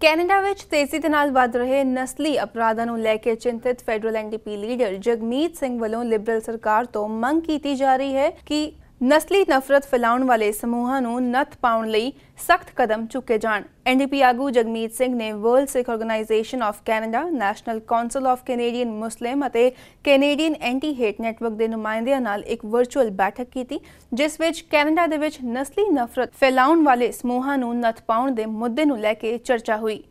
Canada ਵਿੱਚ ਤੇਜ਼ੀ ਦੇ ਨਾਲ ਵੱਧ ਰਹੇ ਨਸਲੀ ਅਪਰਾਧਾਂ ਨੂੰ ਲੈ ਕੇ ਚਿੰਤਤ federal NDP leader Jagmeet Singh ਵੱਲੋਂ ਲਿਬਰਲ ਸਰਕਾਰ ਤੋਂ ਮੰਗ ਕੀਤੀ ਜਾ ਰਹੀ ਹੈ ਕਿ ਨਸਲੀ ਨਫ਼ਰਤ ਫੈਲਾਉਣ ਵਾਲੇ ਸਮੂਹਾਂ ਨੂੰ ਨੱਥ ਪਾਉਣ ਲਈ ਸਖਤ ਕਦਮ ਚੁੱਕੇ ਜਾਣ ਐਨਡੀਪੀ ਆਗੂ ਜਗਮੀਤ ਸਿੰਘ ਨੇ world Sikh organisation of Canada national council of Canadian Muslim ਅਤੇ ਕੈਨੇਡੀਅਨ ਐਂਟੀ ਹੇਟ ਨੈਟਵਰਕ ਦੇ ਨੁਮਾਇੰਦਿਆਂ ਨਾਲ ਇੱਕ ਵਰਚੁਅਲ ਬੈਠਕ ਕੀਤੀ ਜਿਸ ਵਿੱਚ ਕੈਨੇਡਾ ਦੇ ਵਿੱਚ ਨਸਲੀ ਨਫ਼ਰਤ ਫੈਲਾਉਣ ਵਾਲੇ ਸਮੂਹਾਂ ਨੂੰ ਨੱਥ ਪਾਉਣ ਦੇ ਮੁੱਦੇ ਨੂੰ ਲੈ ਕੇ ਚਰਚਾ ਹੋਈ